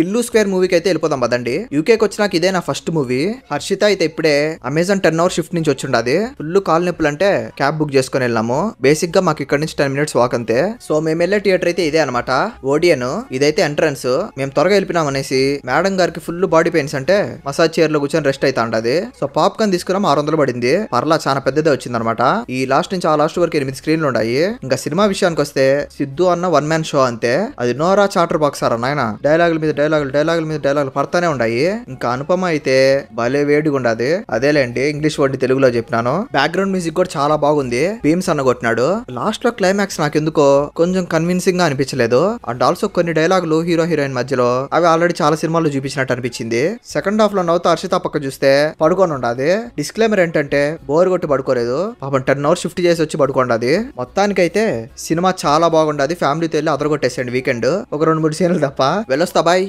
Tillu square మూవీకి అయితే వెళ్ళిపోదాం పదండి యూకేకి వచ్చినాక ఇదే నా ఫస్ట్ మూవీ హర్షిత అయితే ఇప్పుడే అమెజాన్ టెన్ అవర్ షిఫ్ట్ నుంచి వచ్చిండది ఫుల్ కాల్ నొప్పులు అంటే క్యాబ్ బుక్ చేసుకుని వెళ్ళాము బేసిక్ గా మాకు ఇక్కడ నుంచి టెన్ మినిట్స్ వాక్ అంతే సో మేము వెళ్ళే థియేటర్ అయితే ఇదే అనమాట ఓడియన్ ఇదైతే ఎంట్రన్స్ మేము త్వరగా వెళ్ళినాం అనేసి మేడం గారికి ఫుల్ బాడీ పెయిన్స్ అంటే మసాజ్ చైర్ లో కూర్చొని రెస్ట్ అయితే ఉండదు సో పాప్ కన్ తీసుకున్నాం ఆరు వందలు పడింది పర్లా చాలా పెద్దదే వచ్చింది అనమాట ఈ లాస్ట్ నుంచి ఆ లాస్ట్ వరకు ఎనిమిది స్క్రీన్లు ఉన్నాయి ఇంకా సినిమా విషయానికి వస్తే సిద్ధు అన్న వన్ మ్యాన్ షో అంతే అది నోరా చాటర్ బాక్స్ అన్న డైలాగుల మీద డైలాగులు డైలాగుల మీద డైలాగులు పడతానే ఉన్నాయి ఇంకా అనుపమ అయితే భలే వేడిగా ఉండదు అదేలేండి ఇంగ్లీష్ వర్డ్ తెలుగులో చెప్పినాను బ్యాక్గ్రౌండ్ మ్యూజిక్ కూడా చాలా బాగుంది భీమ్స్ అన్న కొట్టినాడు లాస్ట్ లో క్లైమాక్స్ నాకు ఎందుకో కొంచెం కన్విన్సింగ్ గా అనిపించలేదు అండ్ ఆల్సో కొన్ని డైలాగులు హీరో హీరోయిన్ మధ్యలో అవి ఆల్రెడీ చాలా సినిమాల్లో చూపించినట్టు అనిపించింది సెకండ్ హాఫ్ లో నవ్వుతూ హర్షిత పక్క చూస్తే పడుకొని ఉండాలి డిస్క్లైమర్ ఏంటంటే బోర్ కొట్టి పడుకోలేదు పాపం టెన్ అవర్స్ షిఫ్ట్ చేసి వచ్చి పడుకోండాది మొత్తానికైతే సినిమా చాలా బాగుండదు ఫ్యామిలీతో వెళ్ళి అదరగొట్టేసండి వీకెండ్ ఒక రెండు మూడు సీన్లు తప్ప వెళ్ళొస్తా బాయ్